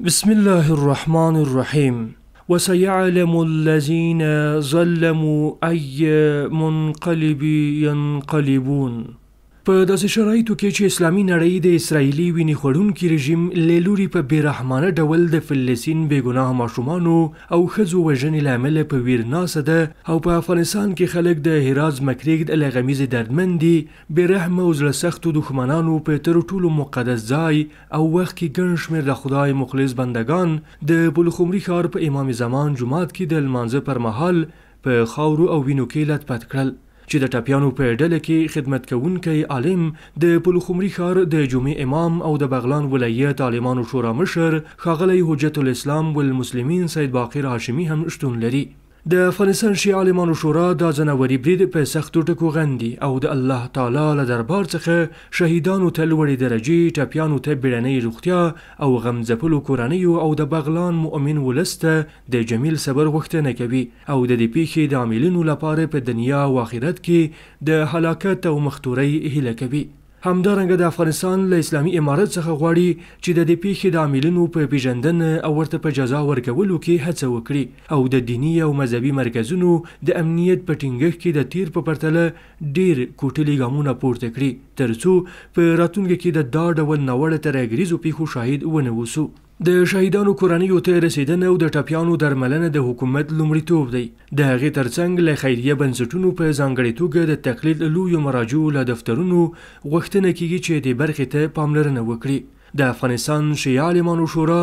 بسم الله الرحمن الرحيم وسيعلم الذين ظلموا أي منقلب ينقلبون په داسې شرایطو کې چې اسلامي نړۍ د اسرایلی ویني خړونکو رژیم لیلوري په بیرحمانه ډول د فلسطین بیګناه ماشومانو او خزو وژنې لامل په ویرناسه ده او په افغانستان کې خلک د هراز مکریګ د لغمیز دردمندي بیرحمه او زړه سختو دښمنانو په تر ټولو مقدس ځای او وخت کې ګڼ شمیر د خدای مخلص بندگان د بلخمري ښار په امام زمان جمعات کې د لمانځه پر مهال په خاورو او وینو کې لټ پټ کړل چې د ټاپیانو په ډله کې خدمت کوونکی عالم د پلخمري ښار د جمعې امام او د بغلان ولایت عالمانو شورا مشر ښاغلی حجت الاسلام والمسلمین سید باقر هاشمي هم شتون لري د افغانستان شیعه عالمانو شورا دا ځناوري برید په سختو ټکو غندي او د الله تعالی له دربار څخه شهیدانو ته لوړې درجې ټپیانو ته بیړنۍ روغتیا او غم ځپلو کورنیو او د بغلان مؤمن ولس ته د جمیل صبر غوښتنه کوي او د دې پیښې د عاملینو لپاره په دنیا او آخرت کې د هلاکت او مختورۍ هیله کوي همدارنګه د افغانستان له اسلامي امارت څخه غواړي چې د دې پیښې د عاملینو په پیژندنه او ورته په جزا ورکولو کې هڅه وکړي او د دینی او مذهبي مرکزونو د امنیت په ټینګښت کې د تیر په پرتله ډیر کوټلي ګامونه پورته کړي ترڅو په راتلونکي کې د دا ډول ناوړه ترهګریزو پیښو شاهد ونه اوسو د شهیدانو کورنیو ته رسیدنه او د ټپیانو درملنه د حکومت لومړیتوب دی د هغې ترڅنګ له خیریه بنسټونو په ځانګړې توګه د تقلید لویو مراجعو له دفترونو غوښتنه کیږي چې دې برخې ته پاملرنه وکړي د افغانستان شیعه عالمانو شورا